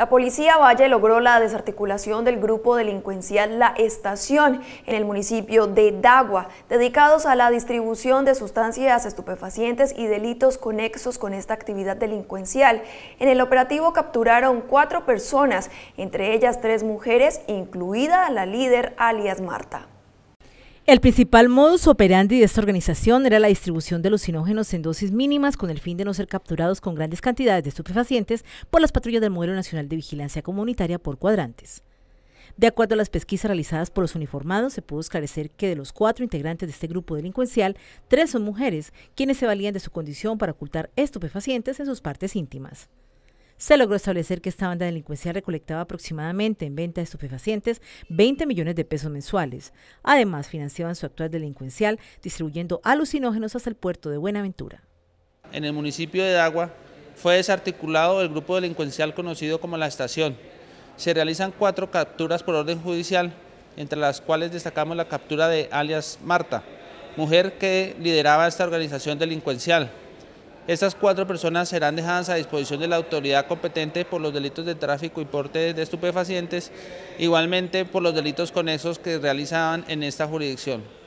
La policía Valle logró la desarticulación del grupo delincuencial La Estación en el municipio de Dagua, dedicados a la distribución de sustancias estupefacientes y delitos conexos con esta actividad delincuencial. En el operativo capturaron cuatro personas, entre ellas tres mujeres, incluida la líder alias Marta. El principal modus operandi de esta organización era la distribución de los sinógenos en dosis mínimas con el fin de no ser capturados con grandes cantidades de estupefacientes por las patrullas del Modelo Nacional de Vigilancia Comunitaria por cuadrantes. De acuerdo a las pesquisas realizadas por los uniformados, se pudo esclarecer que de los cuatro integrantes de este grupo delincuencial, tres son mujeres, quienes se valían de su condición para ocultar estupefacientes en sus partes íntimas se logró establecer que esta banda delincuencial recolectaba aproximadamente en venta de estupefacientes 20 millones de pesos mensuales. Además, financiaban su actual delincuencial distribuyendo alucinógenos hasta el puerto de Buenaventura. En el municipio de Dagua fue desarticulado el grupo delincuencial conocido como La Estación. Se realizan cuatro capturas por orden judicial, entre las cuales destacamos la captura de alias Marta, mujer que lideraba esta organización delincuencial. Estas cuatro personas serán dejadas a disposición de la autoridad competente por los delitos de tráfico y porte de estupefacientes, igualmente por los delitos conexos que realizaban en esta jurisdicción.